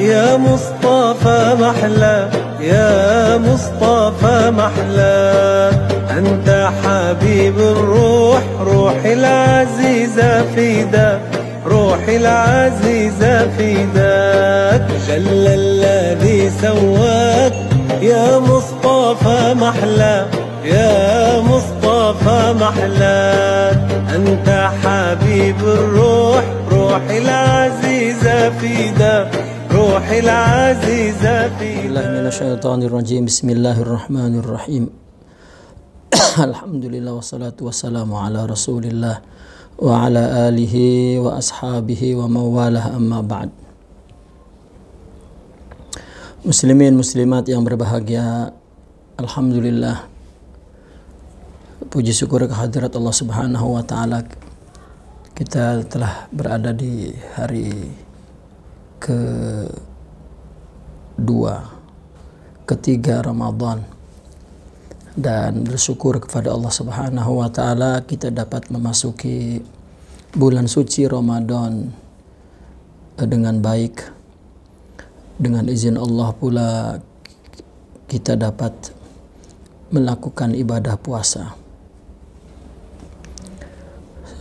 يا مصطفى محلى يا مصطفى محلى أنت حبيب الروح روحي العزيزة فيدا روحي العزيزة فداك جل الذي سواك يا مصطفى محلى يا مصطفى محلى أنت حبيب الروح روحي العزيزة فداك روحي العزيزة في الله من الشيطان الرجيم بسم الله الرحمن الرحيم الحمد لله والصلاة والسلام على رسول الله وعلى آله وأصحابه ومن والاه أما بعد Muslimin muslimat yang berbahagia Alhamdulillah Puji syukur kehadirat Allah subhanahu wa ta'ala Kita telah berada di hari ke dua, ketiga Ramadan dan bersyukur kepada Allah Subhanahu wa taala kita dapat memasuki bulan suci Ramadan eh, dengan baik. Dengan izin Allah pula kita dapat melakukan ibadah puasa.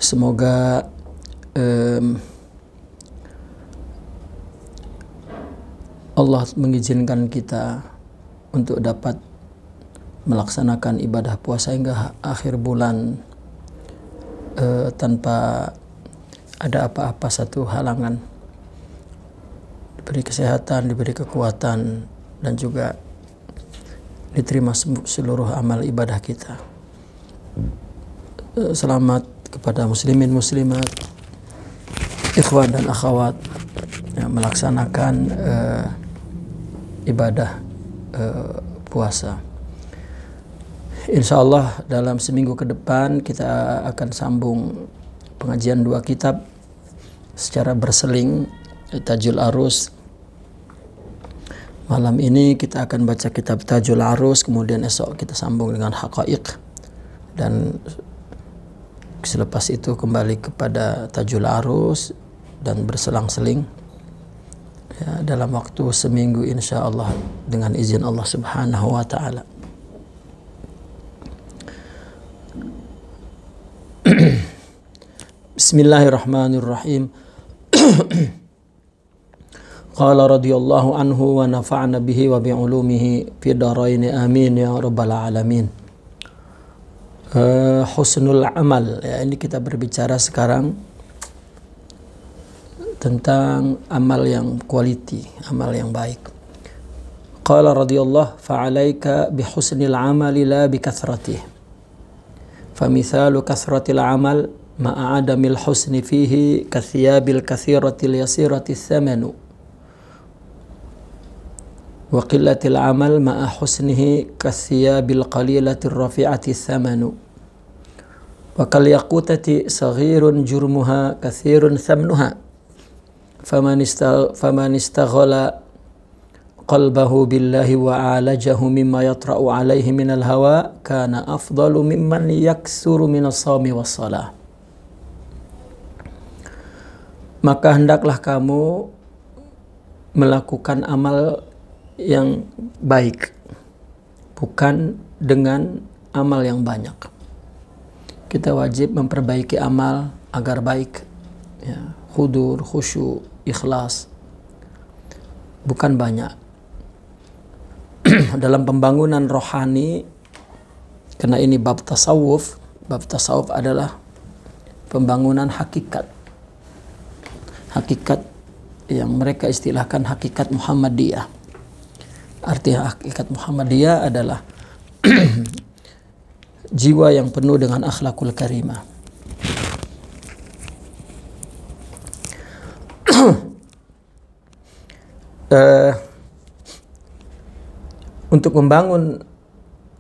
Semoga um, Allah mengizinkan kita untuk dapat melaksanakan ibadah puasa hingga akhir bulan eh, tanpa ada apa-apa satu halangan diberi kesehatan, diberi kekuatan dan juga diterima seluruh amal ibadah kita. Eh, selamat kepada muslimin muslimat, ikhwan dan akhwat yang melaksanakan uh, ibadah e, puasa. Insya Allah dalam seminggu ke depan kita akan sambung pengajian dua kitab secara berseling Tajul Arus. Malam ini kita akan baca kitab Tajul Arus, kemudian esok kita sambung dengan Haqa'iq dan selepas itu kembali kepada Tajul Arus dan berselang-seling ya, dalam waktu seminggu insya Allah dengan izin Allah Subhanahu Wa Taala. Bismillahirrahmanirrahim. Qala radiyallahu anhu wa nafa'na bihi wa bi'ulumihi fi daraini amin ya rabbal alamin. Uh, husnul amal ya ini kita berbicara sekarang tentang amal yang quality, amal yang baik. Qala radhiyallahu fa'alaika bihusnil amali la bikathratihi. Famithalu kathratil amal ma'a adamil husni fihi kathiyabil kathiratil yasirati thamanu. Wa qillatil amal ma'a husnihi kathiyabil qalilatir rafi'ati thamanu. Wa kal yaqutati saghirun faman istaghala qalbahu billahi wa alajahu mimma yatra'u alaihi hawa kana afdalu mimman yaksuru sawmi was salah maka hendaklah kamu melakukan amal yang baik bukan dengan amal yang banyak kita wajib memperbaiki amal agar baik ya, hudur, khusyuk ikhlas bukan banyak dalam pembangunan rohani karena ini bab tasawuf bab tasawuf adalah pembangunan hakikat hakikat yang mereka istilahkan hakikat Muhammadiyah arti hakikat Muhammadiyah adalah jiwa yang penuh dengan akhlakul karimah Eh, untuk membangun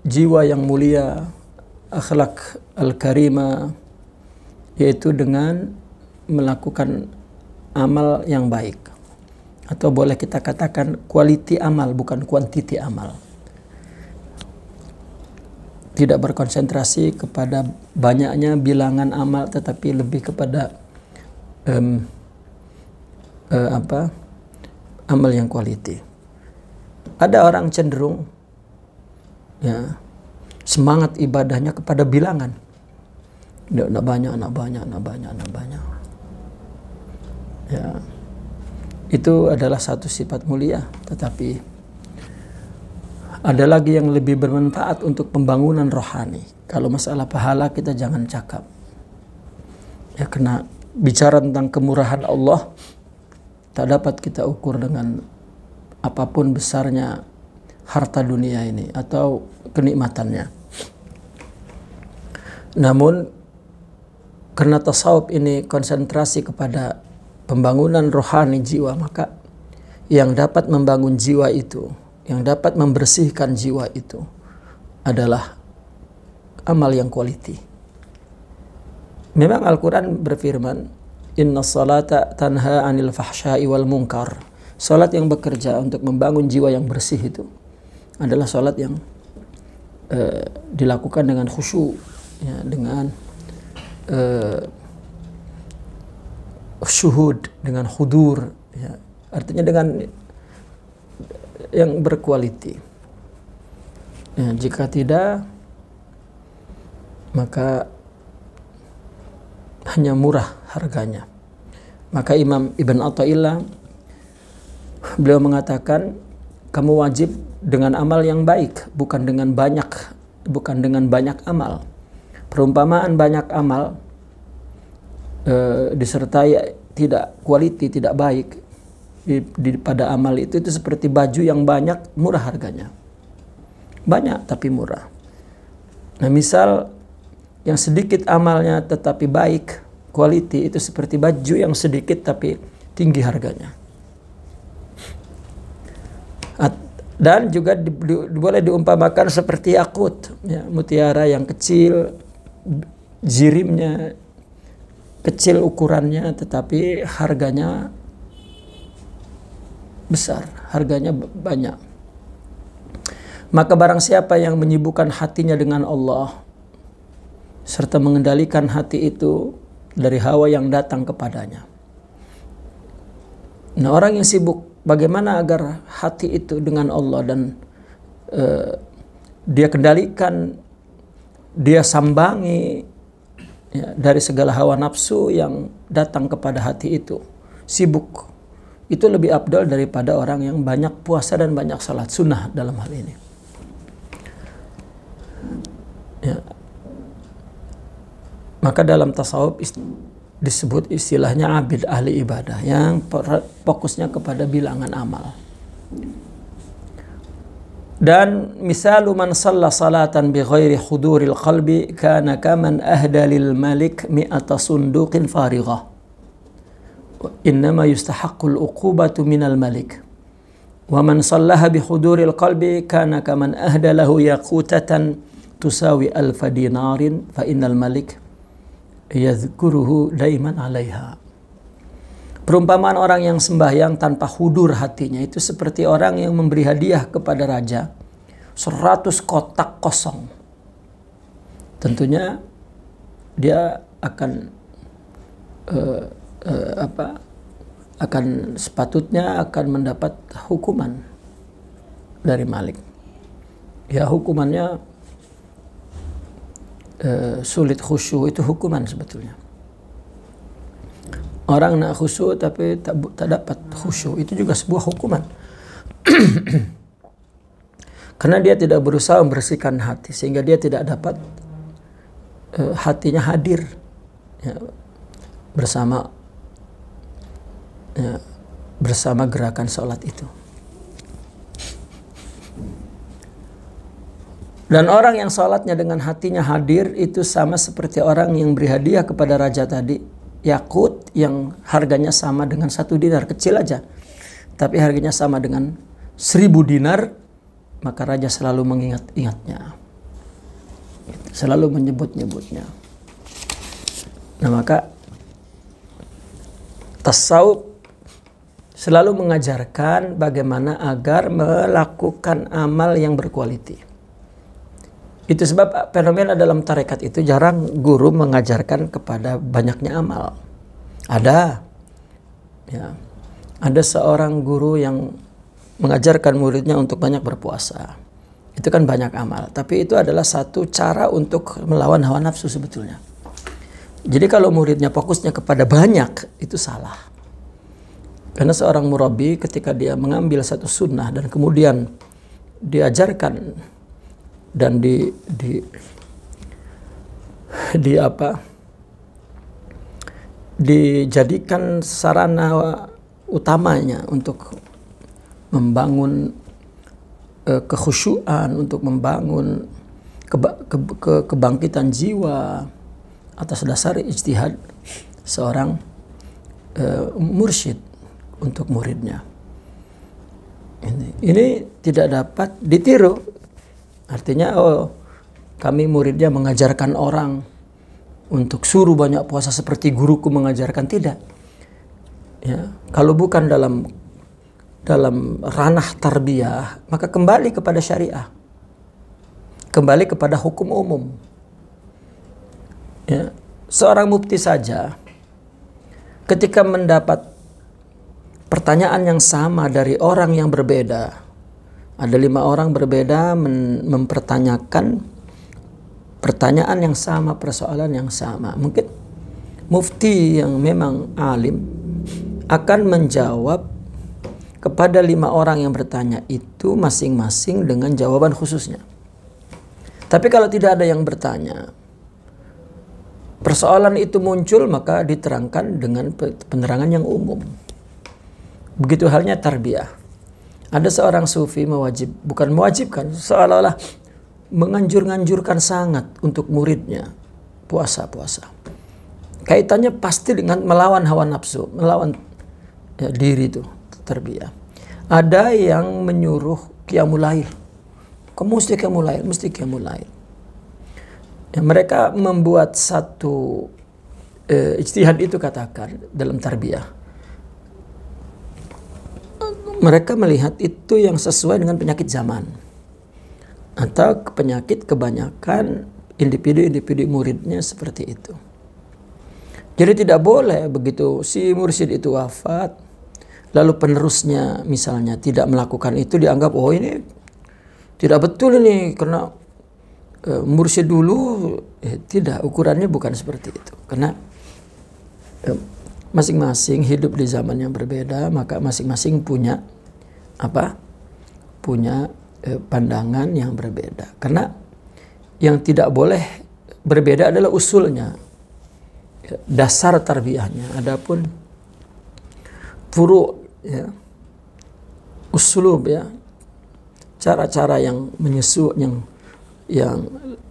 jiwa yang mulia, akhlak al-karima, yaitu dengan melakukan amal yang baik. Atau boleh kita katakan kualiti amal, bukan kuantiti amal. Tidak berkonsentrasi kepada banyaknya bilangan amal, tetapi lebih kepada um, uh, apa amal yang kualiti. Ada orang cenderung ya semangat ibadahnya kepada bilangan. Nak banyak, nak banyak, nak banyak, nak banyak. Ya. Itu adalah satu sifat mulia, tetapi ada lagi yang lebih bermanfaat untuk pembangunan rohani. Kalau masalah pahala kita jangan cakap. Ya kena bicara tentang kemurahan Allah tak dapat kita ukur dengan apapun besarnya harta dunia ini atau kenikmatannya. Namun karena tasawuf ini konsentrasi kepada pembangunan rohani jiwa maka yang dapat membangun jiwa itu, yang dapat membersihkan jiwa itu adalah amal yang kualiti. Memang Al-Quran berfirman, Inna salata tanha anil fahsyai wal munkar. Salat yang bekerja untuk membangun jiwa yang bersih itu adalah salat yang uh, dilakukan dengan khusyuk ya, dengan uh, syuhud, dengan hudur ya. Artinya dengan yang berkualiti. Ya, jika tidak maka hanya murah harganya. Maka Imam Ibn Atta'illah beliau mengatakan kamu wajib dengan amal yang baik, bukan dengan banyak, bukan dengan banyak amal. Perumpamaan banyak amal e, disertai tidak kualiti tidak baik di, di, pada amal itu itu seperti baju yang banyak murah harganya. Banyak tapi murah. Nah, misal yang sedikit amalnya tetapi baik, quality itu seperti baju yang sedikit tapi tinggi harganya. Dan juga di, di, boleh diumpamakan seperti akut ya, mutiara yang kecil, jirimnya kecil ukurannya tetapi harganya besar, harganya banyak. Maka barang siapa yang menyibukkan hatinya dengan Allah serta mengendalikan hati itu dari hawa yang datang kepadanya. Nah, orang yang sibuk bagaimana agar hati itu dengan Allah dan uh, dia kendalikan, dia sambangi ya, dari segala hawa nafsu yang datang kepada hati itu. Sibuk itu lebih abdul daripada orang yang banyak puasa dan banyak salat sunnah dalam hal ini. Ya, maka dalam tasawuf disebut istilahnya abid ahli ibadah yang fokusnya kepada bilangan amal. Dan misalu man salla salatan bi ghairi huduril qalbi kana kaman ahda lil malik mi'ata sunduqin farighah. Innama yustahaqqul uqubatu minal malik. Wa man sallaha bi huduril qalbi kana kaman ahda lahu yaqutatan tusawi alfa dinarin fa innal malik yadhkuruhu daiman alaiha. Perumpamaan orang yang sembahyang tanpa hudur hatinya itu seperti orang yang memberi hadiah kepada raja 100 kotak kosong. Tentunya dia akan uh, uh, apa? akan sepatutnya akan mendapat hukuman dari Malik. Ya hukumannya Eh, sulit khusyuk itu hukuman sebetulnya. Orang nak khusyuk tapi tak, tak dapat khusyuk itu juga sebuah hukuman. Karena dia tidak berusaha membersihkan hati sehingga dia tidak dapat uh, hatinya hadir ya, bersama ya, bersama gerakan sholat itu. Dan orang yang sholatnya dengan hatinya hadir itu sama seperti orang yang beri hadiah kepada raja tadi. Yakut yang harganya sama dengan satu dinar, kecil aja. Tapi harganya sama dengan seribu dinar, maka raja selalu mengingat-ingatnya. Selalu menyebut-nyebutnya. Nah maka tasawuf selalu mengajarkan bagaimana agar melakukan amal yang berkualiti itu sebab ah, fenomena dalam tarekat itu jarang guru mengajarkan kepada banyaknya amal. Ada, ya, ada seorang guru yang mengajarkan muridnya untuk banyak berpuasa. Itu kan banyak amal, tapi itu adalah satu cara untuk melawan hawa nafsu sebetulnya. Jadi kalau muridnya fokusnya kepada banyak, itu salah. Karena seorang murabi ketika dia mengambil satu sunnah dan kemudian diajarkan dan di di di apa dijadikan sarana utamanya untuk membangun eh, kekhusyuan untuk membangun keba, ke, ke, kebangkitan jiwa atas dasar ijtihad seorang eh, mursyid untuk muridnya ini, ini tidak dapat ditiru Artinya oh kami muridnya mengajarkan orang untuk suruh banyak puasa seperti guruku mengajarkan tidak. Ya, kalau bukan dalam dalam ranah tarbiyah, maka kembali kepada syariah. Kembali kepada hukum umum. Ya, seorang mufti saja ketika mendapat pertanyaan yang sama dari orang yang berbeda, ada lima orang berbeda mempertanyakan pertanyaan yang sama, persoalan yang sama. Mungkin mufti yang memang alim akan menjawab kepada lima orang yang bertanya itu masing-masing dengan jawaban khususnya. Tapi kalau tidak ada yang bertanya, persoalan itu muncul maka diterangkan dengan penerangan yang umum. Begitu halnya tarbiyah. Ada seorang sufi mewajib, bukan mewajibkan, seolah-olah menganjur-nganjurkan sangat untuk muridnya puasa-puasa. Kaitannya pasti dengan melawan hawa nafsu, melawan ya, diri itu terbiak. Ada yang menyuruh kiamulail. Kamu mesti kiamulail, mesti kiamulail. Ya, mereka membuat satu eh, ijtihad itu katakan dalam tarbiyah mereka melihat itu yang sesuai dengan penyakit zaman atau penyakit kebanyakan individu-individu muridnya seperti itu. Jadi tidak boleh begitu si mursyid itu wafat lalu penerusnya misalnya tidak melakukan itu dianggap oh ini tidak betul ini karena e, mursyid dulu eh, tidak ukurannya bukan seperti itu karena e, masing-masing hidup di zaman yang berbeda, maka masing-masing punya apa? punya eh, pandangan yang berbeda. Karena yang tidak boleh berbeda adalah usulnya. Dasar tarbiyahnya. Adapun furu ya. Usulub ya. Cara-cara yang menyesu yang yang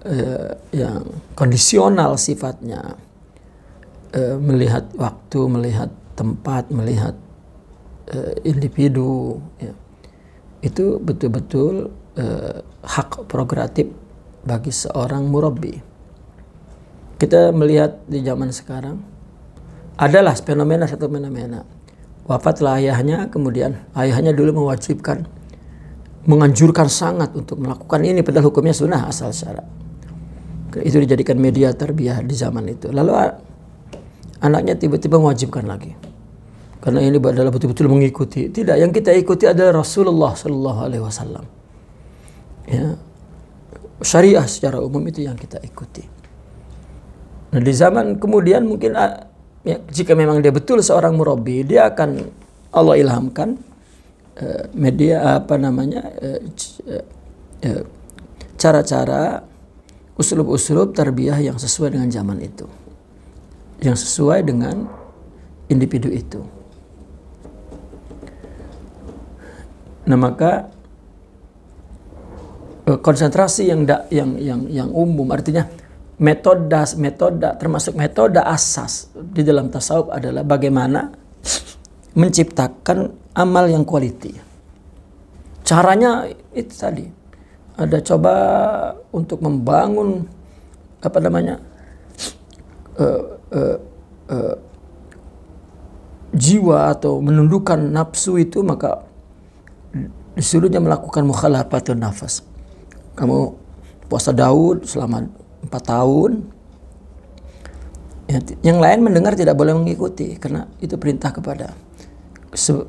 eh, yang kondisional sifatnya Eh, melihat waktu, melihat tempat, melihat uh, individu, ya. itu betul-betul uh, hak progratif bagi seorang murabi. Kita melihat di zaman sekarang, adalah fenomena satu fenomena. Wafatlah ayahnya, kemudian ayahnya dulu mewajibkan, menganjurkan sangat untuk melakukan ini, padahal hukumnya sunnah asal syarat. Itu dijadikan media terbiah di zaman itu. Lalu anaknya tiba-tiba mewajibkan lagi. Karena ini adalah betul-betul mengikuti. Tidak, yang kita ikuti adalah Rasulullah Shallallahu Alaihi Wasallam. Ya, syariah secara umum itu yang kita ikuti. Nah, di zaman kemudian mungkin ah, ya, jika memang dia betul seorang murabi, dia akan Allah ilhamkan eh, media apa namanya eh, cara-cara eh, eh, uslub-uslub yang sesuai dengan zaman itu yang sesuai dengan individu itu. Nah maka eh, konsentrasi yang da, yang yang yang umum artinya metode metode termasuk metode asas di dalam tasawuf adalah bagaimana menciptakan amal yang quality. Caranya itu tadi ada coba untuk membangun apa namanya eh, uh, jiwa atau menundukkan nafsu itu maka disuruhnya melakukan melakukan mukhalafatun nafas. Kamu puasa Daud selama 4 tahun. Ya, yang lain mendengar tidak boleh mengikuti karena itu perintah kepada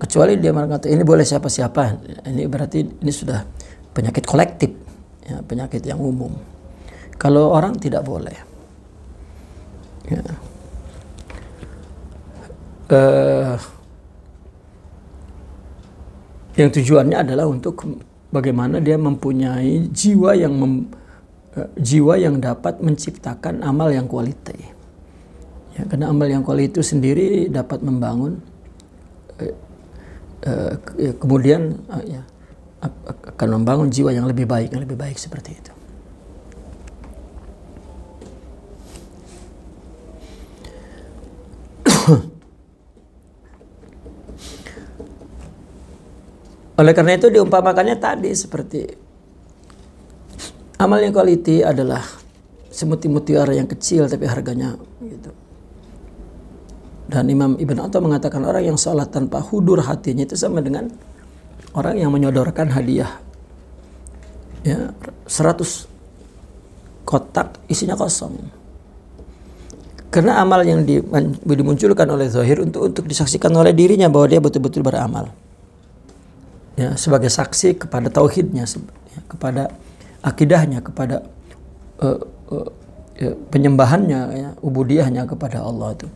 kecuali dia mengatakan ini boleh siapa-siapa. Ini berarti ini sudah penyakit kolektif, ya, penyakit yang umum. Kalau orang tidak boleh. Ya uh, yang tujuannya adalah untuk bagaimana dia mempunyai jiwa yang mem, uh, jiwa yang dapat menciptakan amal yang kualiti. Ya, karena amal yang kualiti itu sendiri dapat membangun uh, uh, kemudian uh, ya, akan membangun jiwa yang lebih baik, yang lebih baik seperti itu. Huh. Oleh karena itu diumpamakannya tadi seperti amal yang quality adalah semuti mutiara yang kecil tapi harganya gitu. Dan Imam Ibn Atta mengatakan orang yang sholat tanpa hudur hatinya itu sama dengan orang yang menyodorkan hadiah ya 100 kotak isinya kosong. Karena amal yang dimunculkan oleh zahir untuk untuk disaksikan oleh dirinya bahwa dia betul-betul beramal ya sebagai saksi kepada tauhidnya ya, kepada akidahnya kepada uh, uh, penyembahannya ya, ubudiahnya kepada Allah itu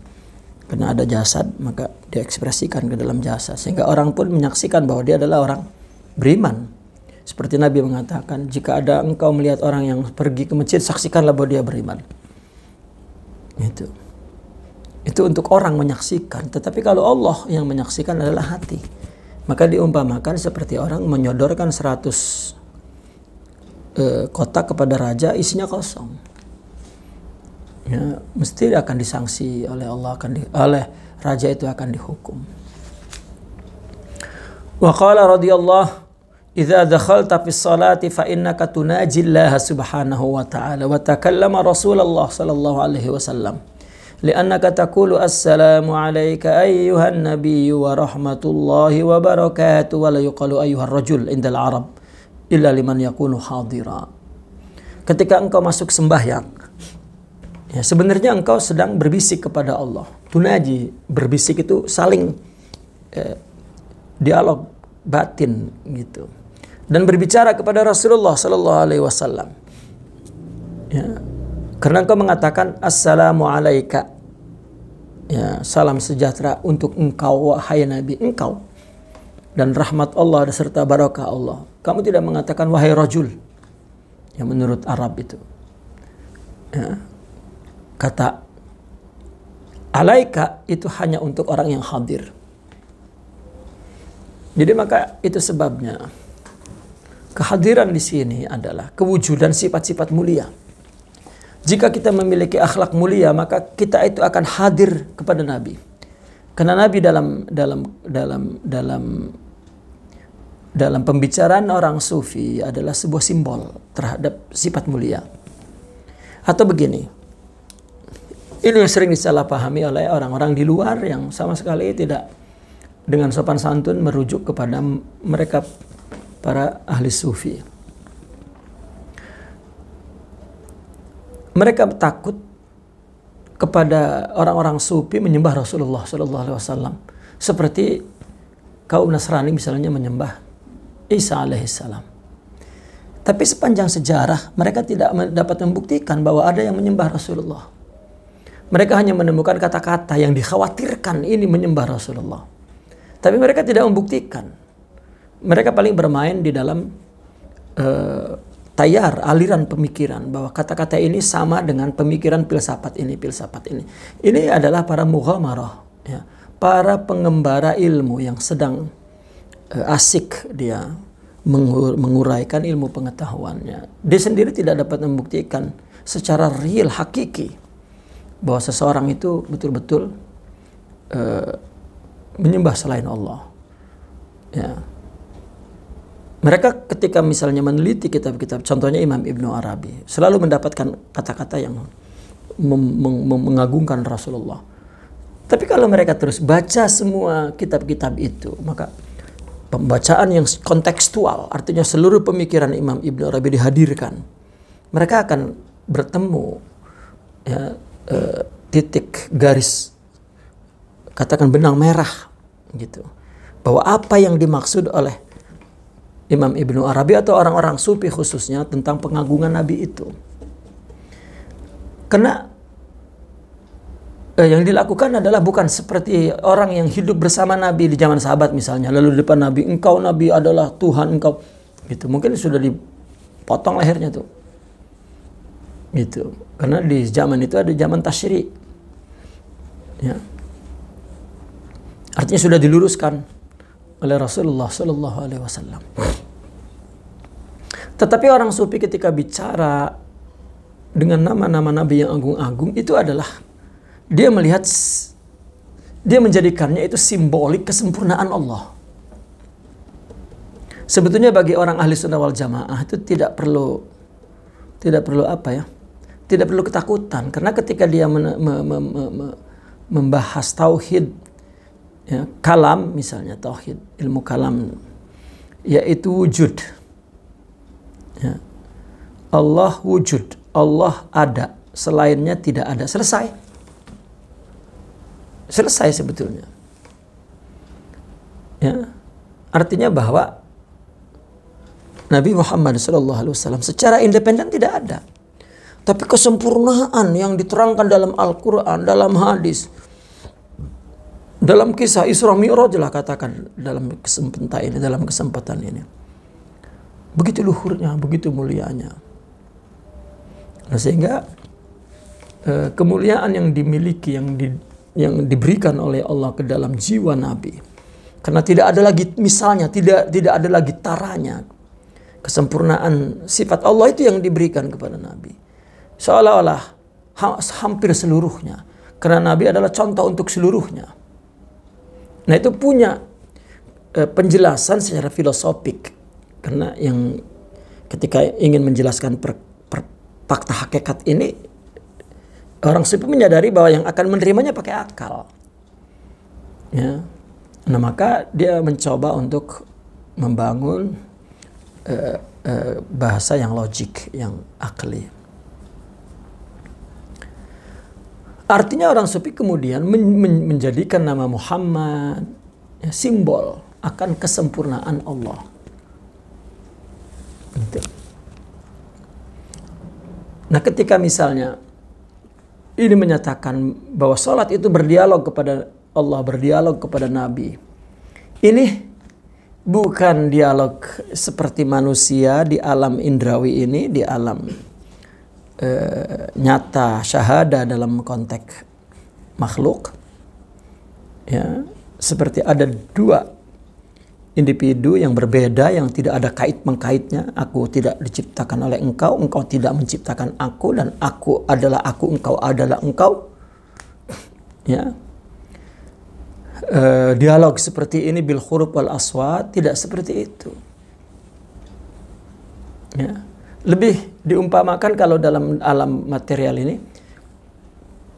karena ada jasad maka diekspresikan ke dalam jasad sehingga orang pun menyaksikan bahwa dia adalah orang beriman seperti Nabi mengatakan jika ada engkau melihat orang yang pergi ke masjid saksikanlah bahwa dia beriman itu itu untuk orang menyaksikan tetapi kalau Allah yang menyaksikan adalah hati maka diumpamakan seperti orang menyodorkan 100 e, kotak kepada raja isinya kosong. Ya, mesti akan disanksi oleh Allah akan di, oleh raja itu akan dihukum. Wa qala radhiyallahu Iza dakhalta fi salati fa innaka tunajillaha subhanahu wa ta'ala wa takallama Rasulullah sallallahu alaihi wasallam. لأنك تقول assalamu عليك ayyuhan nabiyyu wa rahmatullahi wa barakatuh wa أيها الرجل عند العرب إلا arab illa liman yakunu hadira ketika engkau masuk sembahyang ya sebenarnya engkau sedang berbisik kepada Allah tunaji berbisik itu saling eh, dialog batin gitu dan berbicara kepada Rasulullah sallallahu alaihi wasallam ya karena engkau mengatakan assalamu alayka. Ya, salam sejahtera untuk engkau wahai Nabi, engkau dan rahmat Allah serta barakah Allah. Kamu tidak mengatakan wahai rajul. Yang menurut Arab itu. Ya, kata alaika itu hanya untuk orang yang hadir. Jadi maka itu sebabnya kehadiran di sini adalah kewujudan sifat-sifat mulia. Jika kita memiliki akhlak mulia, maka kita itu akan hadir kepada Nabi. Karena Nabi dalam dalam dalam dalam dalam pembicaraan orang sufi adalah sebuah simbol terhadap sifat mulia. Atau begini, ini yang sering disalahpahami oleh orang-orang di luar yang sama sekali tidak dengan sopan santun merujuk kepada mereka para ahli sufi. mereka takut kepada orang-orang sufi menyembah Rasulullah Shallallahu Alaihi Wasallam seperti kaum Nasrani misalnya menyembah Isa alaihissalam. Tapi sepanjang sejarah mereka tidak dapat membuktikan bahwa ada yang menyembah Rasulullah. Mereka hanya menemukan kata-kata yang dikhawatirkan ini menyembah Rasulullah. Tapi mereka tidak membuktikan. Mereka paling bermain di dalam eh, tayar aliran pemikiran bahwa kata-kata ini sama dengan pemikiran filsafat ini filsafat ini ini adalah para mughamarah ya para pengembara ilmu yang sedang uh, asik dia mengur menguraikan ilmu pengetahuannya dia sendiri tidak dapat membuktikan secara real hakiki bahwa seseorang itu betul-betul uh, menyembah selain Allah ya mereka ketika misalnya meneliti kitab-kitab, contohnya Imam Ibnu Arabi, selalu mendapatkan kata-kata yang mengagungkan Rasulullah. Tapi kalau mereka terus baca semua kitab-kitab itu, maka pembacaan yang kontekstual, artinya seluruh pemikiran Imam Ibnu Arabi dihadirkan, mereka akan bertemu ya, eh, titik garis, katakan benang merah, gitu, bahwa apa yang dimaksud oleh Imam Ibnu Arabi atau orang-orang sufi khususnya tentang pengagungan Nabi itu. Karena eh, yang dilakukan adalah bukan seperti orang yang hidup bersama Nabi di zaman sahabat misalnya, lalu di depan Nabi, engkau Nabi adalah Tuhan engkau. Gitu. Mungkin sudah dipotong lehernya tuh. Gitu. Karena di zaman itu ada zaman tasyri. Ya. Artinya sudah diluruskan oleh Rasulullah Shallallahu Alaihi Wasallam. Tetapi orang sufi ketika bicara dengan nama-nama Nabi yang agung-agung itu adalah dia melihat dia menjadikannya itu simbolik kesempurnaan Allah. Sebetulnya bagi orang ahli sunnah wal jamaah itu tidak perlu tidak perlu apa ya? Tidak perlu ketakutan karena ketika dia me, me, me, me, me, membahas tauhid ya, kalam misalnya tauhid ilmu kalam yaitu wujud ya. Allah wujud Allah ada selainnya tidak ada selesai selesai sebetulnya ya artinya bahwa Nabi Muhammad SAW secara independen tidak ada tapi kesempurnaan yang diterangkan dalam Al-Quran, dalam hadis, dalam kisah Isra Mi'raj lah katakan dalam kesempatan ini, dalam kesempatan ini. Begitu luhurnya, begitu mulianya. Nah, sehingga eh, kemuliaan yang dimiliki, yang di, yang diberikan oleh Allah ke dalam jiwa Nabi, karena tidak ada lagi misalnya, tidak tidak ada lagi taranya. Kesempurnaan sifat Allah itu yang diberikan kepada Nabi. Seolah-olah ha, hampir seluruhnya. Karena Nabi adalah contoh untuk seluruhnya. Nah itu punya eh, penjelasan secara filosofik karena yang ketika ingin menjelaskan per, per, fakta hakikat ini orang sufi menyadari bahwa yang akan menerimanya pakai akal. Ya. Nah maka dia mencoba untuk membangun eh, eh, bahasa yang logik, yang akli. Artinya orang sufi kemudian men men menjadikan nama Muhammad ya, simbol akan kesempurnaan Allah. Nah, ketika misalnya ini menyatakan bahwa sholat itu berdialog kepada Allah, berdialog kepada Nabi. Ini bukan dialog seperti manusia di alam indrawi ini, di alam Eh, nyata syahada dalam konteks makhluk ya seperti ada dua individu yang berbeda yang tidak ada kait mengkaitnya aku tidak diciptakan oleh engkau engkau tidak menciptakan aku dan aku adalah aku engkau adalah engkau ya e, dialog seperti ini bil huruf wal aswat tidak seperti itu ya lebih diumpamakan kalau dalam alam material ini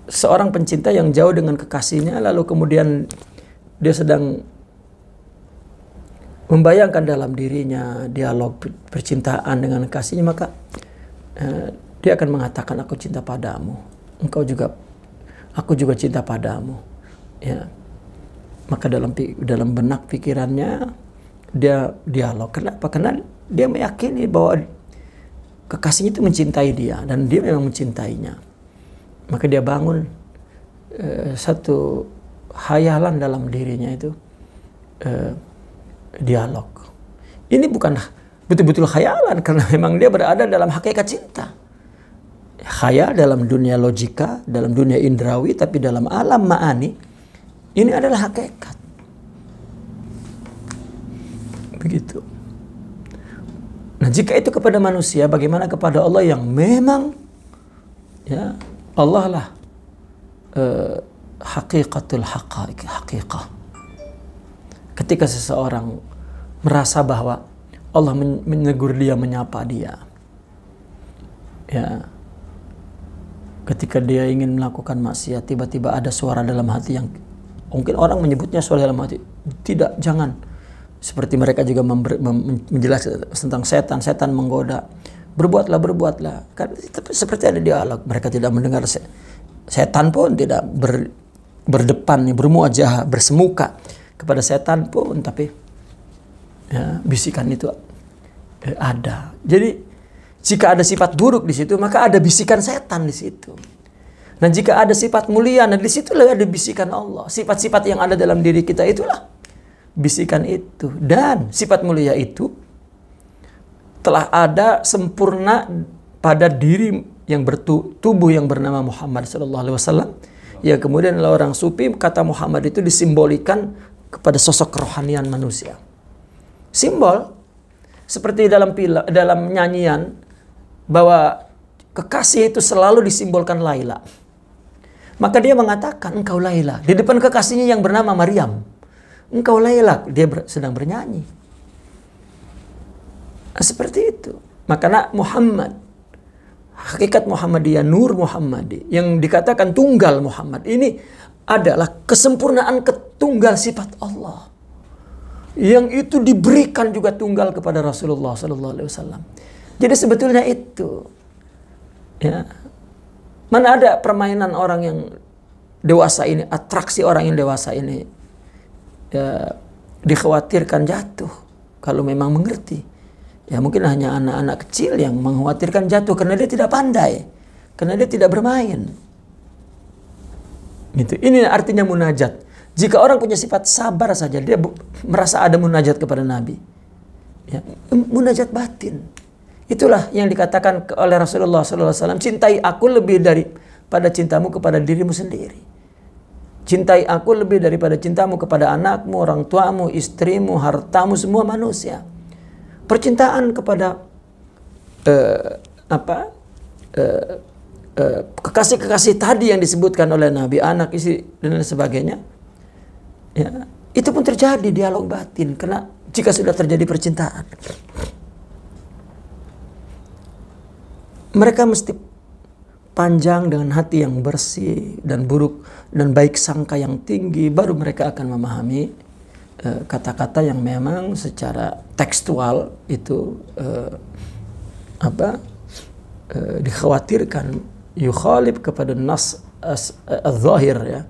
seorang pencinta yang jauh dengan kekasihnya lalu kemudian dia sedang membayangkan dalam dirinya dialog percintaan dengan kekasihnya maka eh, dia akan mengatakan aku cinta padamu engkau juga aku juga cinta padamu ya maka dalam dalam benak pikirannya dia dialog kenapa karena dia meyakini bahwa kekasihnya itu mencintai dia dan dia memang mencintainya. Maka dia bangun eh, satu hayalan dalam dirinya itu eh, dialog. Ini bukan betul-betul khayalan karena memang dia berada dalam hakikat cinta. Khayal dalam dunia logika, dalam dunia indrawi, tapi dalam alam ma'ani, ini adalah hakikat. Begitu. Nah, jika itu kepada manusia, bagaimana kepada Allah yang memang ya Allah lah uh, eh, hakikatul haqaiq, hakikah. Ketika seseorang merasa bahwa Allah menegur dia, menyapa dia. Ya. Ketika dia ingin melakukan maksiat, tiba-tiba ada suara dalam hati yang mungkin orang menyebutnya suara dalam hati. Tidak, jangan seperti mereka juga member, mem, menjelaskan tentang setan, setan menggoda. Berbuatlah, berbuatlah. Kan seperti ada dialog. Mereka tidak mendengar se setan pun tidak ber, berdepan, bermuajah, bersemuka kepada setan pun. Tapi ya, bisikan itu eh, ada. Jadi jika ada sifat buruk di situ, maka ada bisikan setan di situ. Dan jika ada sifat mulia, nah situ ada bisikan Allah. Sifat-sifat yang ada dalam diri kita itulah bisikan itu dan sifat mulia itu telah ada sempurna pada diri yang bertubuh yang bernama Muhammad Shallallahu Alaihi Wasallam. Ya kemudian adalah orang sufi kata Muhammad itu disimbolikan kepada sosok kerohanian manusia. Simbol seperti dalam pila, dalam nyanyian bahwa kekasih itu selalu disimbolkan Laila. Maka dia mengatakan engkau Laila di depan kekasihnya yang bernama Maryam engkau laylak dia ber, sedang bernyanyi nah, seperti itu makanya Muhammad hakikat Muhammadiyah Nur Muhammadi yang dikatakan tunggal Muhammad ini adalah kesempurnaan ketunggal sifat Allah yang itu diberikan juga tunggal kepada Rasulullah Sallallahu Alaihi Wasallam jadi sebetulnya itu ya mana ada permainan orang yang dewasa ini, atraksi orang yang dewasa ini ya, dikhawatirkan jatuh kalau memang mengerti. Ya mungkin hanya anak-anak kecil yang mengkhawatirkan jatuh karena dia tidak pandai, karena dia tidak bermain. itu Ini artinya munajat. Jika orang punya sifat sabar saja, dia merasa ada munajat kepada Nabi. Ya, munajat batin. Itulah yang dikatakan oleh Rasulullah SAW. Cintai aku lebih dari pada cintamu kepada dirimu sendiri. Cintai aku lebih daripada cintamu kepada anakmu, orang tuamu, istrimu, hartamu, semua manusia. Percintaan kepada uh, apa kekasih-kekasih eh, kekasih-kekasih tadi yang disebutkan oleh Nabi, anak, istri dan lain sebagainya, ya, itu pun terjadi dialog batin. Karena jika sudah terjadi percintaan, mereka mesti panjang dengan hati yang bersih dan buruk dan baik sangka yang tinggi baru mereka akan memahami eh, kata-kata uh, yang memang secara tekstual itu uh, apa uh, dikhawatirkan yukhalib kepada nas az-zahir ya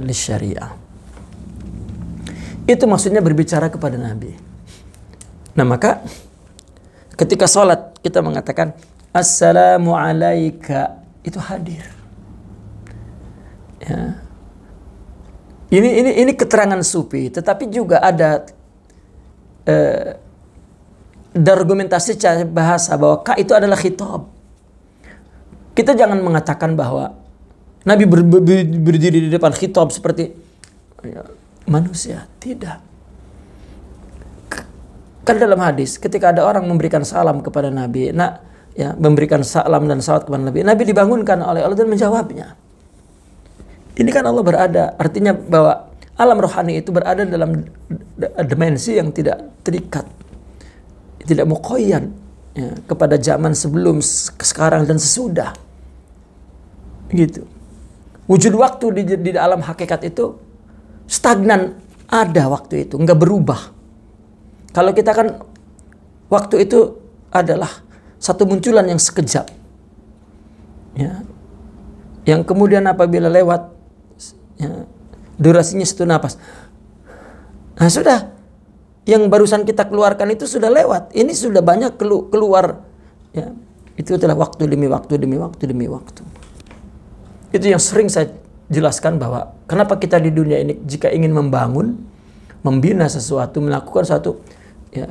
li syariah itu maksudnya berbicara kepada nabi nah maka ketika sholat kita mengatakan Assalamu alaika itu hadir. Ya. Ini ini ini keterangan sufi, tetapi juga ada eh, argumentasi bahasa bahwa ka itu adalah khitab. Kita jangan mengatakan bahwa Nabi ber, ber, ber, berdiri di depan khitab seperti ya, manusia, tidak. Kan dalam hadis ketika ada orang memberikan salam kepada Nabi, nah ya memberikan salam dan salat kepada Nabi. Nabi dibangunkan oleh Allah dan menjawabnya. Ini kan Allah berada, artinya bahwa alam rohani itu berada dalam dimensi yang tidak terikat, tidak mukoyan ya, kepada zaman sebelum, sekarang dan sesudah. Gitu. Wujud waktu di, di alam hakikat itu stagnan ada waktu itu, nggak berubah. Kalau kita kan waktu itu adalah satu munculan yang sekejap. Ya. Yang kemudian apabila lewat ya, durasinya satu napas. Nah, sudah yang barusan kita keluarkan itu sudah lewat. Ini sudah banyak kelu keluar ya. Itu adalah waktu demi waktu demi waktu demi waktu. Itu yang sering saya jelaskan bahwa kenapa kita di dunia ini jika ingin membangun, membina sesuatu, melakukan satu ya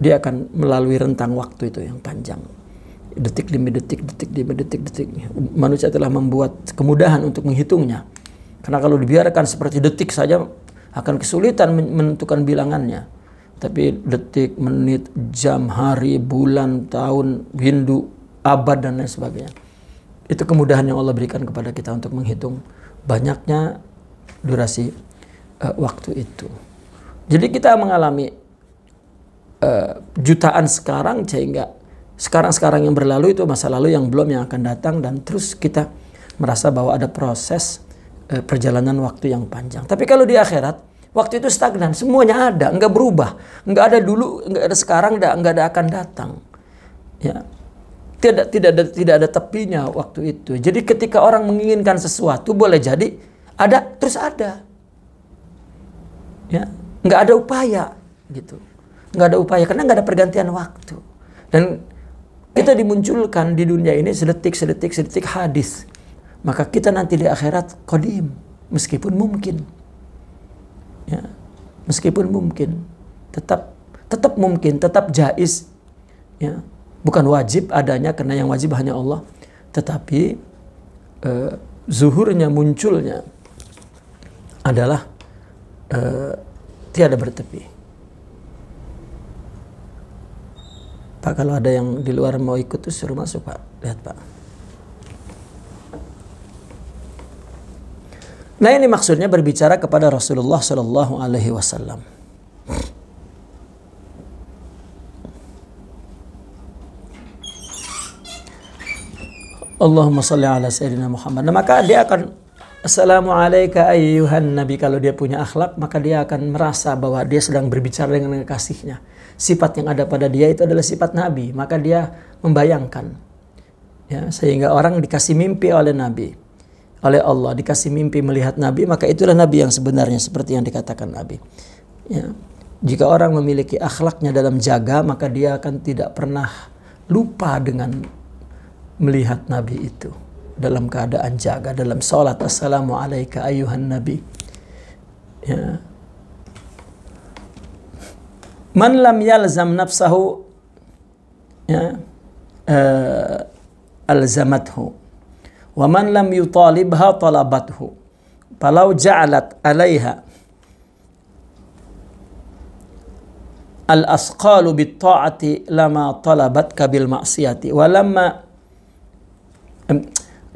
dia akan melalui rentang waktu itu yang panjang detik demi detik detik demi detik detik manusia telah membuat kemudahan untuk menghitungnya karena kalau dibiarkan seperti detik saja akan kesulitan menentukan bilangannya tapi detik menit jam hari bulan tahun Hindu abad dan lain sebagainya itu kemudahan yang Allah berikan kepada kita untuk menghitung banyaknya durasi uh, waktu itu jadi kita mengalami Eh, jutaan sekarang sehingga sekarang-sekarang yang berlalu itu masa lalu yang belum yang akan datang dan terus kita merasa bahwa ada proses uh, perjalanan waktu yang panjang. Tapi kalau di akhirat waktu itu stagnan, semuanya ada, nggak berubah, nggak ada dulu, nggak ada sekarang, nggak ada akan datang. Ya, tidak tidak ada tidak ada tepinya waktu itu. Jadi ketika orang menginginkan sesuatu boleh jadi ada terus ada. Ya, nggak ada upaya gitu nggak ada upaya karena nggak ada pergantian waktu dan kita dimunculkan di dunia ini sedetik sedetik sedetik hadis maka kita nanti di akhirat kodim meskipun mungkin ya meskipun mungkin tetap tetap mungkin tetap jais ya bukan wajib adanya karena yang wajib hanya Allah tetapi eh, zuhurnya munculnya adalah eh, tiada bertepi Pak kalau ada yang di luar mau ikut tuh suruh masuk Pak. Lihat Pak. Nah ini maksudnya berbicara kepada Rasulullah Shallallahu Alaihi Wasallam. Allahumma salli ala sayyidina Muhammad. Nah, maka dia akan Assalamualaikum ayuhan ayyuhan nabi kalau dia punya akhlak maka dia akan merasa bahwa dia sedang berbicara dengan kekasihnya. Sifat yang ada pada dia itu adalah sifat nabi, maka dia membayangkan. Ya, sehingga orang dikasih mimpi oleh nabi. Oleh Allah dikasih mimpi melihat nabi, maka itulah nabi yang sebenarnya seperti yang dikatakan nabi. Ya. Jika orang memiliki akhlaknya dalam jaga, maka dia akan tidak pernah lupa dengan melihat nabi itu dalam keadaan jaga dalam salat assalamu alayka ayuhan nabi ya man lam yalzam nafsahu ya uh, alzamathu wa man lam yutalibha talabathu falau ja'alat alaiha al-asqalu bit-ta'ati lama talabat kabil ma'siyati wa lamma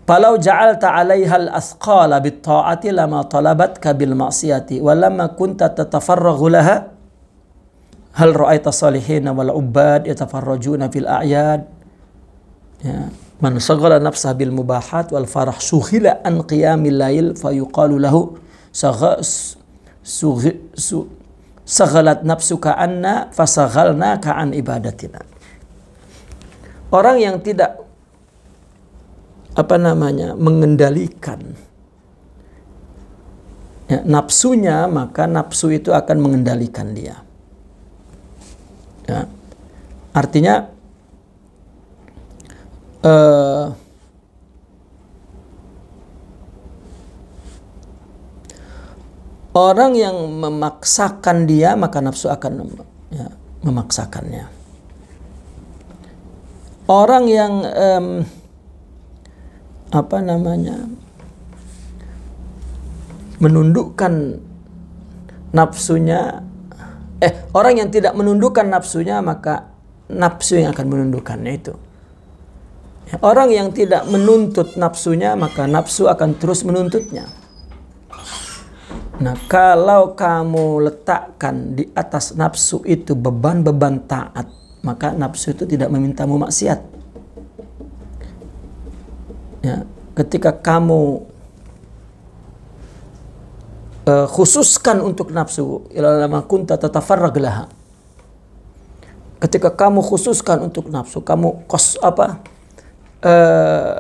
Falau ja'alta 'alaihal asqala bit lama talabat kabil ma'siyati wa lamma kunta tatafarraghu laha hal ra'aita salihina wal ubbad yatafarrajuna fil a'yad ya man saghara nafsahu bil mubahat wal farah suhila an qiyamil lail fa yuqalu lahu saghas saghalat nafsuka anna an ibadatina orang yang tidak apa namanya mengendalikan ya, nafsunya maka nafsu itu akan mengendalikan dia ya. artinya uh, orang yang memaksakan dia maka nafsu akan ya, memaksakannya orang yang um, apa namanya menundukkan nafsunya eh orang yang tidak menundukkan nafsunya maka nafsu yang akan menundukkannya itu orang yang tidak menuntut nafsunya maka nafsu akan terus menuntutnya nah kalau kamu letakkan di atas nafsu itu beban-beban taat maka nafsu itu tidak memintamu maksiat ya, ketika kamu uh, khususkan untuk nafsu ilalama kunta tatafarrag laha ketika kamu khususkan untuk nafsu kamu kos apa uh,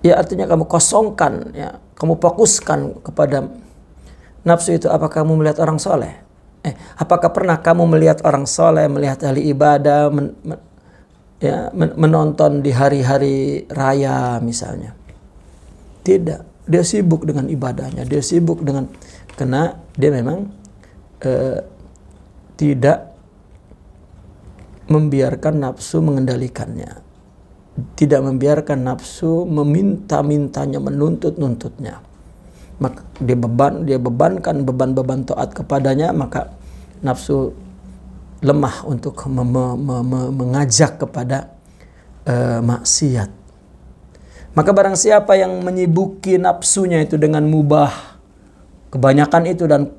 ya artinya kamu kosongkan ya kamu fokuskan kepada nafsu itu apakah kamu melihat orang soleh eh apakah pernah kamu melihat orang soleh melihat ahli ibadah men, men, ya menonton di hari-hari raya misalnya. Tidak, dia sibuk dengan ibadahnya, dia sibuk dengan kena dia memang eh, tidak membiarkan nafsu mengendalikannya. Tidak membiarkan nafsu meminta-mintanya, menuntut-nuntutnya. Maka dia beban, dia bebankan beban-beban taat kepadanya, maka nafsu lemah untuk me me me mengajak kepada uh, maksiat. Maka barang siapa yang menyibuki nafsunya itu dengan mubah, kebanyakan itu dan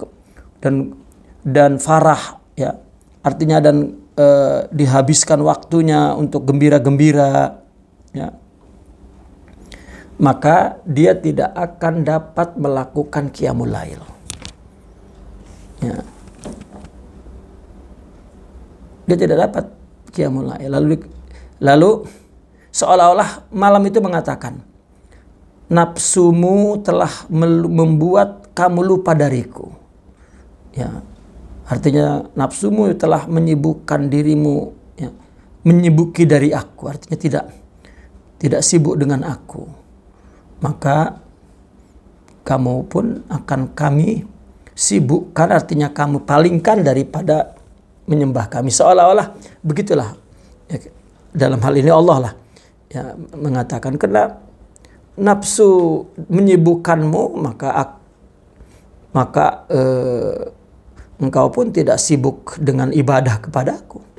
dan dan farah ya. Artinya dan uh, dihabiskan waktunya untuk gembira-gembira ya. Maka dia tidak akan dapat melakukan qiyamul lail. Ya dia tidak dapat qiyamul lail. Lalu lalu seolah-olah malam itu mengatakan, "Nafsumu telah membuat kamu lupa dariku." Ya. Artinya nafsumu telah menyibukkan dirimu ya, menyibuki dari aku. Artinya tidak tidak sibuk dengan aku. Maka kamu pun akan kami sibukkan artinya kamu palingkan daripada menyembah kami seolah-olah begitulah ya, dalam hal ini Allah lah ya, mengatakan karena nafsu menyibukkanmu maka maka eh, engkau pun tidak sibuk dengan ibadah kepadaku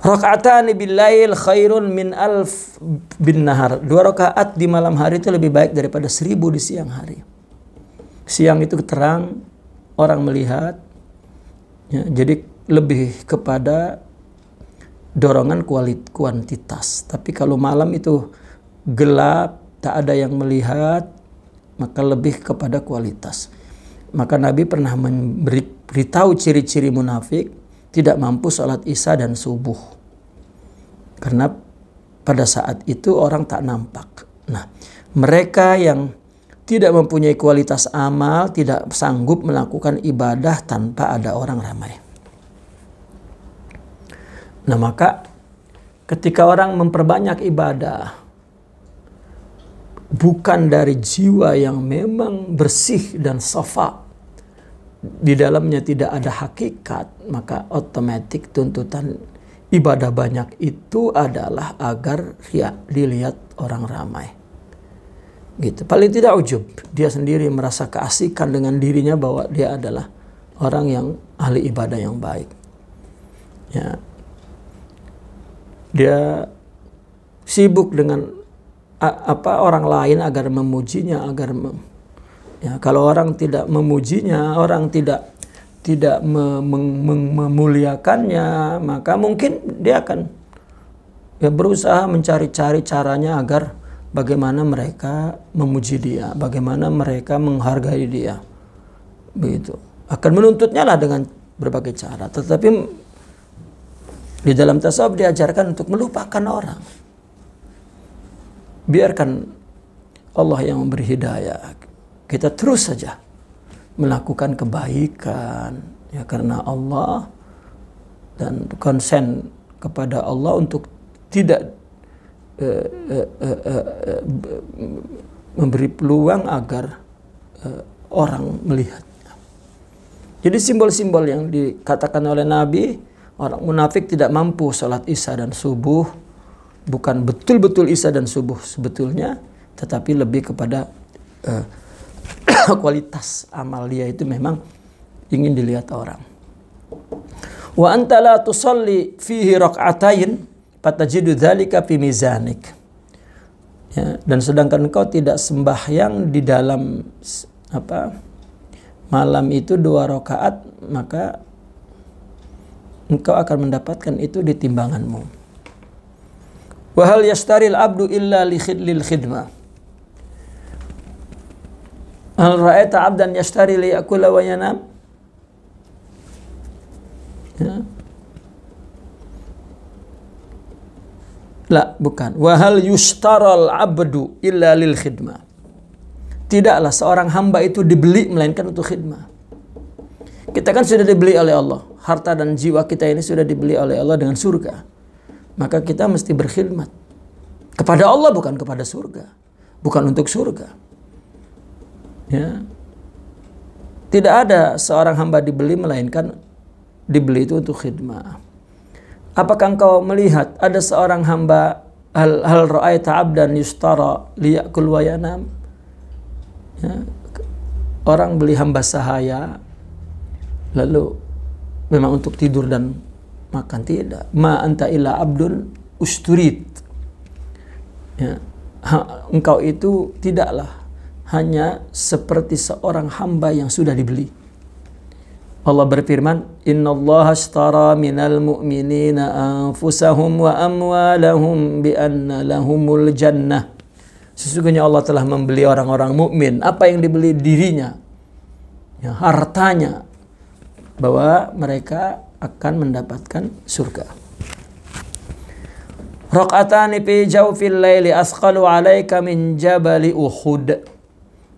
Raka'atani bilail khairun min alf bin nahar. Dua rakaat di malam hari itu lebih baik daripada seribu di siang hari. Siang itu terang, orang melihat, Ya, jadi lebih kepada dorongan kualit kuantitas. Tapi kalau malam itu gelap, tak ada yang melihat, maka lebih kepada kualitas. Maka Nabi pernah memberitahu ciri-ciri munafik tidak mampu sholat isya dan subuh. Karena pada saat itu orang tak nampak. Nah, mereka yang tidak mempunyai kualitas amal, tidak sanggup melakukan ibadah tanpa ada orang ramai. Nah, maka ketika orang memperbanyak ibadah, bukan dari jiwa yang memang bersih dan safa, di dalamnya tidak ada hakikat, maka otomatis tuntutan ibadah banyak itu adalah agar ya, dilihat orang ramai gitu paling tidak ujub dia sendiri merasa keasikan dengan dirinya bahwa dia adalah orang yang ahli ibadah yang baik ya dia sibuk dengan apa orang lain agar memujinya agar mem, ya kalau orang tidak memujinya orang tidak tidak mem, mem, memuliakannya maka mungkin dia akan ya berusaha mencari-cari caranya agar bagaimana mereka memuji dia, bagaimana mereka menghargai dia. Begitu. Akan menuntutnya lah dengan berbagai cara. Tetapi di dalam tasawuf diajarkan untuk melupakan orang. Biarkan Allah yang memberi hidayah. Kita terus saja melakukan kebaikan ya karena Allah dan konsen kepada Allah untuk tidak memberi peluang agar eh, orang melihatnya. Jadi simbol-simbol yang dikatakan oleh Nabi, orang munafik tidak mampu sholat isya dan subuh, bukan betul-betul isya dan subuh sebetulnya, tetapi lebih kepada eh, kualitas amal dia itu memang ingin dilihat orang. Wa antala tusalli fihi raka'atain fatajidu dzalika fi mizanik ya, dan sedangkan engkau tidak sembahyang di dalam apa malam itu dua rakaat maka engkau akan mendapatkan itu di timbanganmu wahal yastaril abdu illa li khidlil khidmah hal ra'aita abdan yastari li yakula wa yanam ya. La, bukan. Wahal yustaral abdu illa lil khidmah. Tidaklah seorang hamba itu dibeli melainkan untuk khidmah. Kita kan sudah dibeli oleh Allah. Harta dan jiwa kita ini sudah dibeli oleh Allah dengan surga. Maka kita mesti berkhidmat. Kepada Allah bukan kepada surga. Bukan untuk surga. Ya. Tidak ada seorang hamba dibeli melainkan dibeli itu untuk khidmat. Apakah engkau melihat ada seorang hamba hal hal ra'aita abdan yustara liyakul wa yanam? Ya, orang beli hamba sahaya lalu memang untuk tidur dan makan tidak. Ma anta illa abdun usturid. Ya, ha, engkau itu tidaklah hanya seperti seorang hamba yang sudah dibeli Allah berfirman, "Inna Allah ashtara minal mu'minina anfusahum wa amwalahum bi anna lahumul jannah." Sesungguhnya Allah telah membeli orang-orang mukmin. Apa yang dibeli dirinya, ya, hartanya, bahwa mereka akan mendapatkan surga. Rakaatani fi jawfil laili asqalu 'alaika min jabali Uhud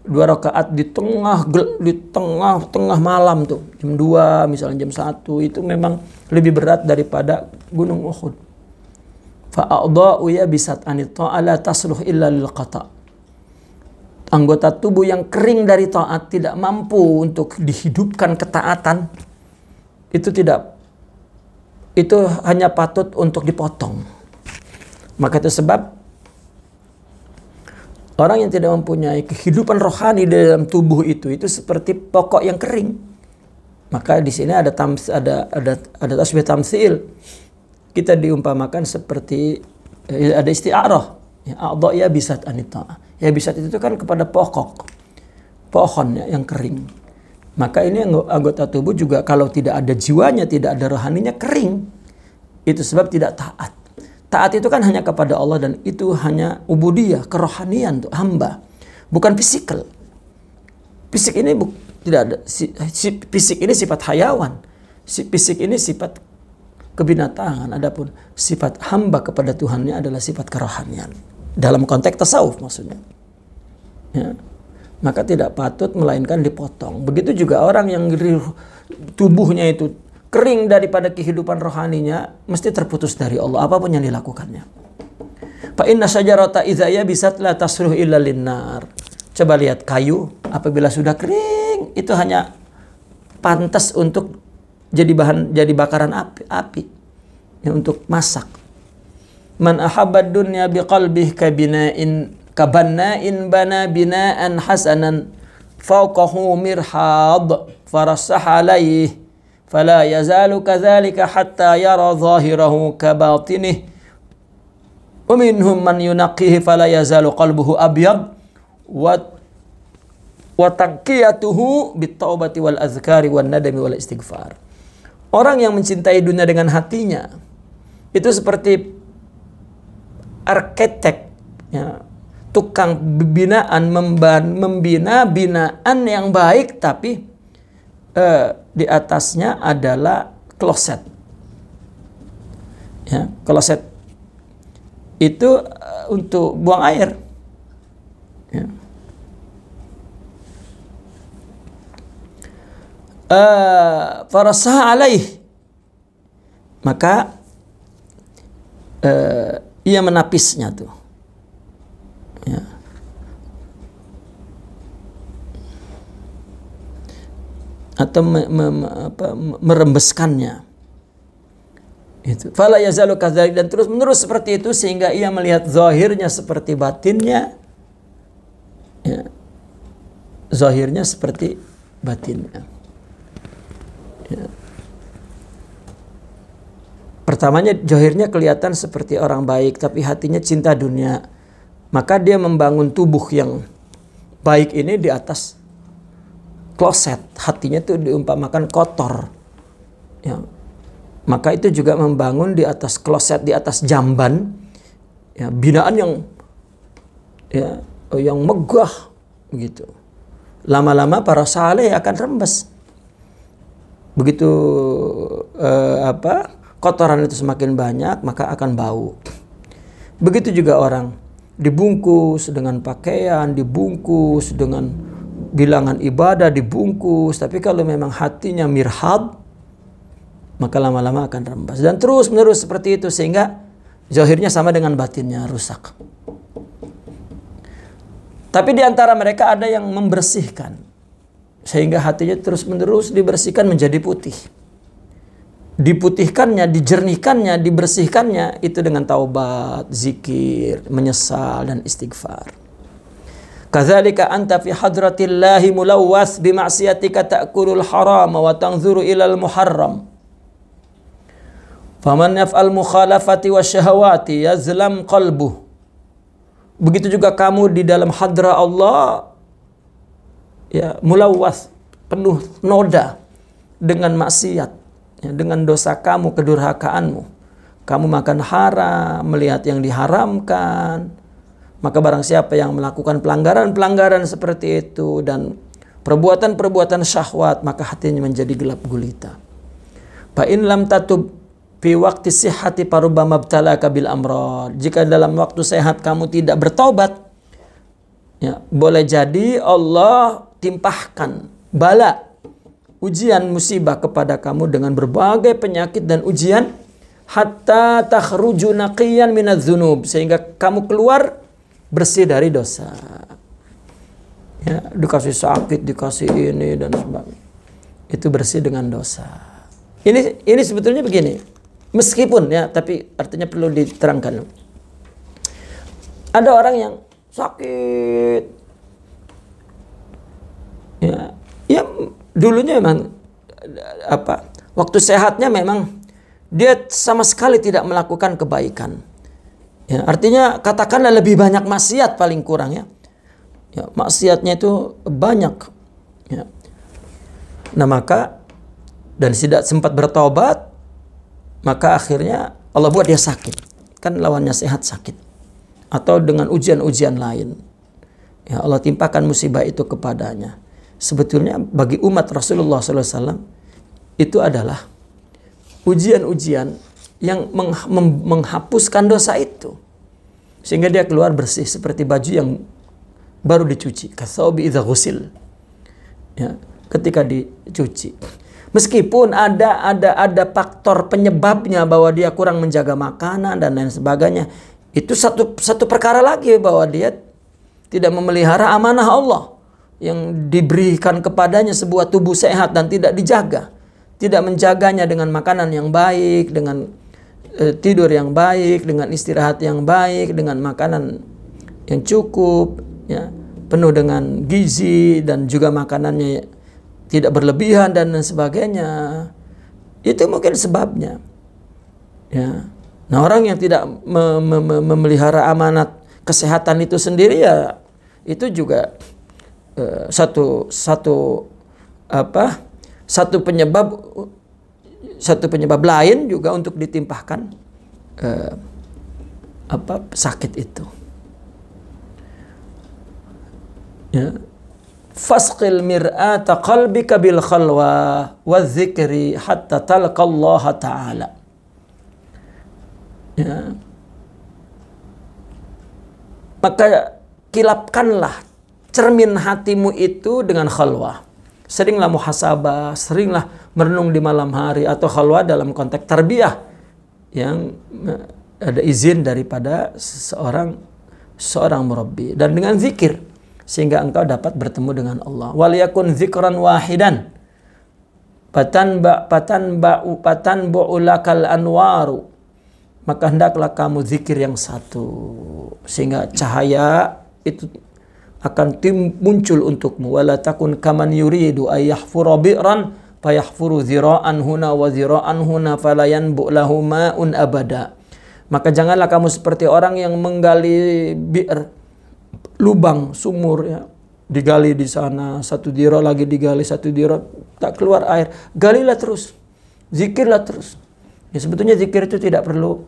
dua rakaat di tengah di tengah tengah malam tuh jam 2 misalnya jam 1 itu memang lebih berat daripada gunung Uhud. Fa'adha'u ya bisat anit ta'ala tasluh illa lil qata. Anggota tubuh yang kering dari taat tidak mampu untuk dihidupkan ketaatan itu tidak itu hanya patut untuk dipotong. Maka itu sebab Orang yang tidak mempunyai kehidupan rohani di dalam tubuh itu itu seperti pokok yang kering. Maka di sini ada tams, ada ada ada tasbih tamsil. Kita diumpamakan seperti eh, ada isti'arah. Ya, ya bisa anita. Ya bisa itu kan kepada pokok. Pohon ya, yang kering. Maka ini anggota tubuh juga kalau tidak ada jiwanya, tidak ada rohaninya kering. Itu sebab tidak taat. Taat itu kan hanya kepada Allah dan itu hanya ubudiyah, kerohanian tuh hamba, bukan fisikal. Fisik ini bu, tidak ada si, si, fisik ini sifat hayawan. Si, fisik ini sifat kebinatangan. Adapun sifat hamba kepada Tuhannya adalah sifat kerohanian. Dalam konteks tasawuf maksudnya. Ya. Maka tidak patut melainkan dipotong. Begitu juga orang yang tubuhnya itu kering daripada kehidupan rohaninya mesti terputus dari Allah apapun yang dilakukannya. Fa inna syajarata idza bisa la tasruh illa linnar. Coba lihat kayu apabila sudah kering itu hanya pantas untuk jadi bahan jadi bakaran api, api. Ya, untuk masak. Man ahabbad dunya biqalbih kabina'in kabanna'in bana bina'an hasanan fawqahu mirhad farasah alaihi فلا يزال كذلك حتى يرى ظاهره كباطنه ومنهم من ينقيه فلا يزال قلبه أبيض وتنقيته بالتوبة والأذكار والندم والاستغفار Orang yang mencintai dunia dengan hatinya itu seperti arsitek, ya, tukang binaan membina binaan yang baik tapi eh, di atasnya adalah kloset. Ya, kloset itu eh, untuk buang air. Ya. Eh, Farasah alaih maka uh, ia menapisnya tuh. Ya. atau me, me, me, apa, merembeskannya. Itu. Fala yazalu kadzalik dan terus menerus seperti itu sehingga ia melihat zahirnya seperti batinnya. Ya. Zahirnya seperti batinnya. Ya. Pertamanya zahirnya kelihatan seperti orang baik tapi hatinya cinta dunia. Maka dia membangun tubuh yang baik ini di atas kloset, hatinya itu diumpamakan kotor. Ya. Maka itu juga membangun di atas kloset, di atas jamban, ya, binaan yang ya, yang megah gitu. Lama-lama para saleh akan rembes. Begitu eh, apa? kotoran itu semakin banyak, maka akan bau. Begitu juga orang dibungkus dengan pakaian, dibungkus dengan bilangan ibadah dibungkus, tapi kalau memang hatinya mirhab, maka lama-lama akan rembas. Dan terus-menerus seperti itu sehingga zahirnya sama dengan batinnya rusak. Tapi di antara mereka ada yang membersihkan sehingga hatinya terus-menerus dibersihkan menjadi putih. Diputihkannya, dijernihkannya, dibersihkannya itu dengan taubat, zikir, menyesal dan istighfar. Kadzalika anta fi hadratillahi mulawwas bi ma'siyatika ta'kulul harama wa tanzuru al muharram. Faman yaf'al mukhalafati wasyahawati yazlam qalbuh. Begitu juga kamu di dalam hadra Allah ya mulawwas penuh noda dengan maksiat ya, dengan dosa kamu kedurhakaanmu kamu makan haram melihat yang diharamkan maka barang siapa yang melakukan pelanggaran-pelanggaran seperti itu dan perbuatan-perbuatan syahwat, maka hatinya menjadi gelap gulita. Fa in lam tatub fi waqti sihhati parubama btalaka bil amrad. Jika dalam waktu sehat kamu tidak bertobat, ya, boleh jadi Allah timpahkan bala ujian musibah kepada kamu dengan berbagai penyakit dan ujian hatta takhruju naqiyan minadz sehingga kamu keluar bersih dari dosa. Ya, dikasih sakit, dikasih ini dan sebagainya. Itu bersih dengan dosa. Ini ini sebetulnya begini. Meskipun ya, tapi artinya perlu diterangkan. Ada orang yang sakit. Ya, ya dulunya memang apa? Waktu sehatnya memang dia sama sekali tidak melakukan kebaikan Ya, artinya katakanlah lebih banyak maksiat paling kurang ya. ya maksiatnya itu banyak. Ya. Nah maka dan tidak sempat bertobat maka akhirnya Allah buat dia sakit. Kan lawannya sehat sakit. Atau dengan ujian-ujian lain. Ya, Allah timpakan musibah itu kepadanya. Sebetulnya bagi umat Rasulullah SAW itu adalah ujian-ujian yang menghapuskan dosa itu. Sehingga dia keluar bersih seperti baju yang baru dicuci. Kasaubi idha ghusil. Ya, ketika dicuci. Meskipun ada ada ada faktor penyebabnya bahwa dia kurang menjaga makanan dan lain sebagainya, itu satu satu perkara lagi bahwa dia tidak memelihara amanah Allah yang diberikan kepadanya sebuah tubuh sehat dan tidak dijaga, tidak menjaganya dengan makanan yang baik, dengan Eh, tidur yang baik, dengan istirahat yang baik, dengan makanan yang cukup, ya, penuh dengan gizi dan juga makanannya tidak berlebihan dan sebagainya. Itu mungkin sebabnya. Ya. Nah, orang yang tidak me me memelihara amanat kesehatan itu sendiri ya itu juga uh, satu satu apa? satu penyebab satu penyebab lain juga untuk ditimpahkan eh, apa sakit itu. Ya. Fasqil mir'ata qalbika bil khalwa wa dzikri hatta Allah ta'ala. Ya. Maka kilapkanlah cermin hatimu itu dengan khalwah seringlah muhasabah, seringlah merenung di malam hari atau halwa dalam konteks terbiah yang eh, ada izin daripada seorang seorang murabbi dan dengan zikir sehingga engkau dapat bertemu dengan Allah. Waliyakun zikran wahidan. Patan ba patan ba patan bu'ulakal anwaru. Maka hendaklah kamu zikir yang satu sehingga cahaya itu akan tim muncul untukmu wala takun kaman yuridu ayyahfura bi'ran fayahfuru zira'an huna wa zira'an huna falayan bu'lahu ma'un abada maka janganlah kamu seperti orang yang menggali bi'r lubang sumur ya digali di sana satu dira lagi digali satu dira, tak keluar air galilah terus zikirlah terus ya sebetulnya zikir itu tidak perlu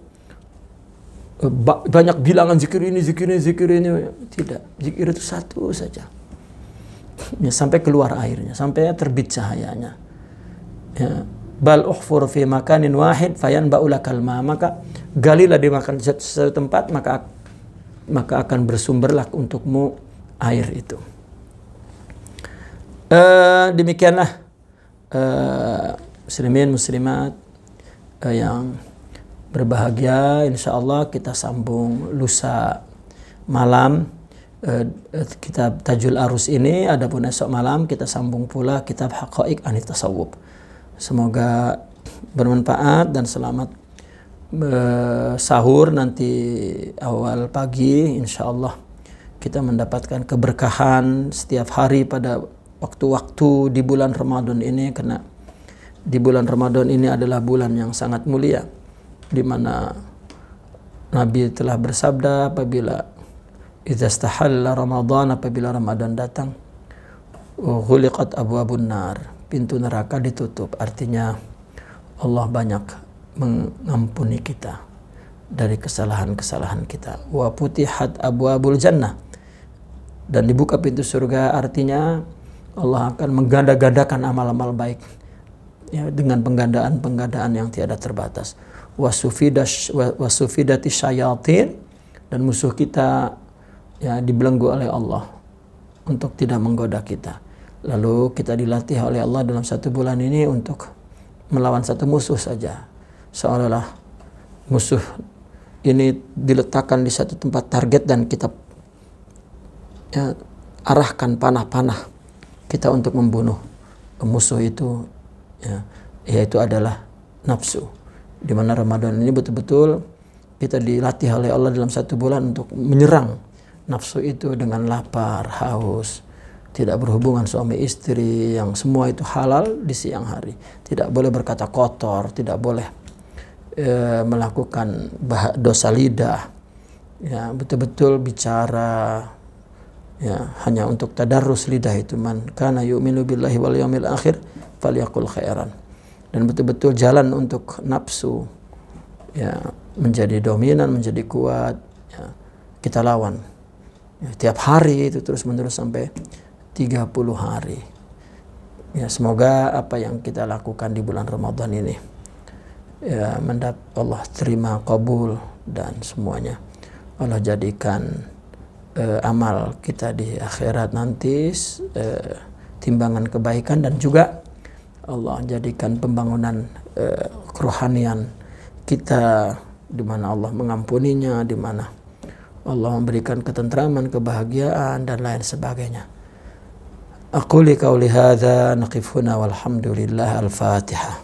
banyak bilangan zikir ini, zikir ini, zikir ini. Tidak. Zikir itu satu saja. Ya, sampai keluar airnya, sampai terbit cahayanya. Ya. Bal uhfur fi makanin wahid fayan ba'ula kalma. Maka galilah di makan satu tempat, maka maka akan bersumberlah untukmu air itu. Uh, demikianlah uh, muslimin muslimat uh, yang berbahagia insya Allah kita sambung lusa malam eh, eh, kitab Tajul Arus ini adapun esok malam kita sambung pula kitab Haqaiq Anit Tasawuf semoga bermanfaat dan selamat eh, sahur nanti awal pagi insya Allah kita mendapatkan keberkahan setiap hari pada waktu-waktu di bulan Ramadan ini karena di bulan Ramadan ini adalah bulan yang sangat mulia di mana Nabi telah bersabda apabila idastahalla Ramadan apabila Ramadan datang ghuliqat abwabun nar pintu neraka ditutup artinya Allah banyak mengampuni kita dari kesalahan-kesalahan kita wa putihat abwabul jannah dan dibuka pintu surga artinya Allah akan mengganda-gandakan amal-amal baik ya, dengan penggandaan-penggandaan yang tiada terbatas wasufidati syayatin dan musuh kita ya dibelenggu oleh Allah untuk tidak menggoda kita. Lalu kita dilatih oleh Allah dalam satu bulan ini untuk melawan satu musuh saja. Seolah-olah musuh ini diletakkan di satu tempat target dan kita ya, arahkan panah-panah kita untuk membunuh musuh itu ya, yaitu adalah nafsu di mana Ramadan ini betul-betul kita dilatih oleh Allah dalam satu bulan untuk menyerang nafsu itu dengan lapar, haus, tidak berhubungan suami istri yang semua itu halal di siang hari, tidak boleh berkata kotor, tidak boleh e, melakukan dosa lidah, ya betul-betul bicara ya hanya untuk tadarus lidah itu man kana yu'minu billahi wal yawmil akhir falyaqul khairan dan betul-betul jalan untuk nafsu ya menjadi dominan menjadi kuat ya, kita lawan ya, tiap hari itu terus menerus sampai 30 hari ya semoga apa yang kita lakukan di bulan Ramadan ini ya mendap Allah terima kabul dan semuanya Allah jadikan eh, amal kita di akhirat nanti eh, timbangan kebaikan dan juga Allah jadikan pembangunan uh, kerohanian kita di mana Allah mengampuninya, di mana Allah memberikan ketentraman, kebahagiaan dan lain sebagainya. Aku li qauli hadza walhamdulillah al-Fatihah.